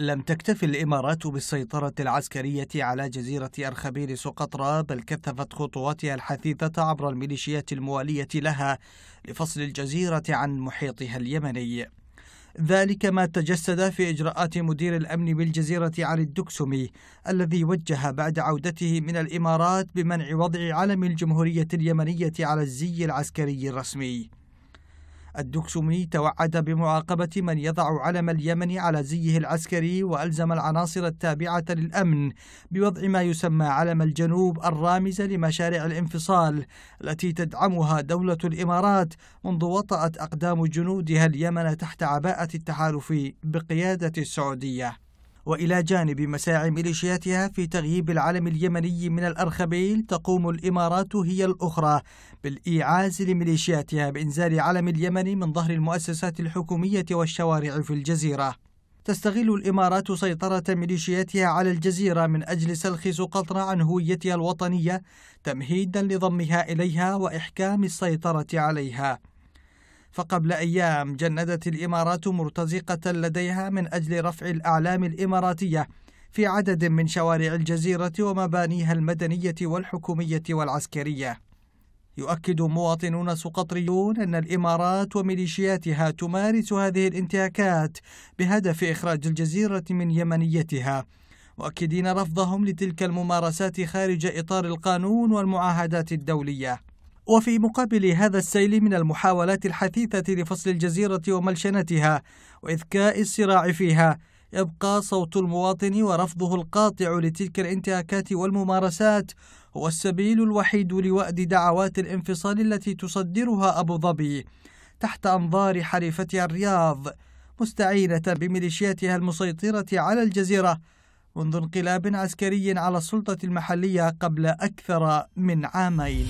لم تكتف الإمارات بالسيطرة العسكرية على جزيرة أرخبيل سقطرى بل كثفت خطواتها الحثيثة عبر الميليشيات الموالية لها لفصل الجزيرة عن محيطها اليمني ذلك ما تجسد في إجراءات مدير الأمن بالجزيرة علي الدكسومي الذي وجه بعد عودته من الإمارات بمنع وضع علم الجمهورية اليمنية على الزي العسكري الرسمي الدكسومي توعد بمعاقبة من يضع علم اليمن على زيه العسكري وألزم العناصر التابعة للأمن بوضع ما يسمى علم الجنوب الرامز لمشاريع الانفصال التي تدعمها دولة الإمارات منذ وطأت أقدام جنودها اليمن تحت عباءة التحالف بقيادة السعودية وإلى جانب مساعي ميليشياتها في تغييب العلم اليمني من الأرخبيل تقوم الإمارات هي الأخرى بالإيعاز لميليشياتها بإنزال علم اليمن من ظهر المؤسسات الحكومية والشوارع في الجزيرة تستغل الإمارات سيطرة ميليشياتها على الجزيرة من أجل سلخ سقطرى عن هويتها الوطنية تمهيدا لضمها إليها وإحكام السيطرة عليها فقبل أيام جندت الإمارات مرتزقة لديها من أجل رفع الأعلام الإماراتية في عدد من شوارع الجزيرة ومبانيها المدنية والحكومية والعسكرية يؤكد مواطنون سقطريون أن الإمارات وميليشياتها تمارس هذه الانتهاكات بهدف إخراج الجزيرة من يمنيتها مؤكدين رفضهم لتلك الممارسات خارج إطار القانون والمعاهدات الدولية وفي مقابل هذا السيل من المحاولات الحثيثة لفصل الجزيرة وملشنتها وإذكاء الصراع فيها يبقى صوت المواطن ورفضه القاطع لتلك الانتهاكات والممارسات هو السبيل الوحيد لوأد دعوات الانفصال التي تصدرها أبو ظبي تحت أنظار حليفتها الرياض مستعينة بميليشياتها المسيطرة على الجزيرة منذ انقلاب عسكري على السلطة المحلية قبل أكثر من عامين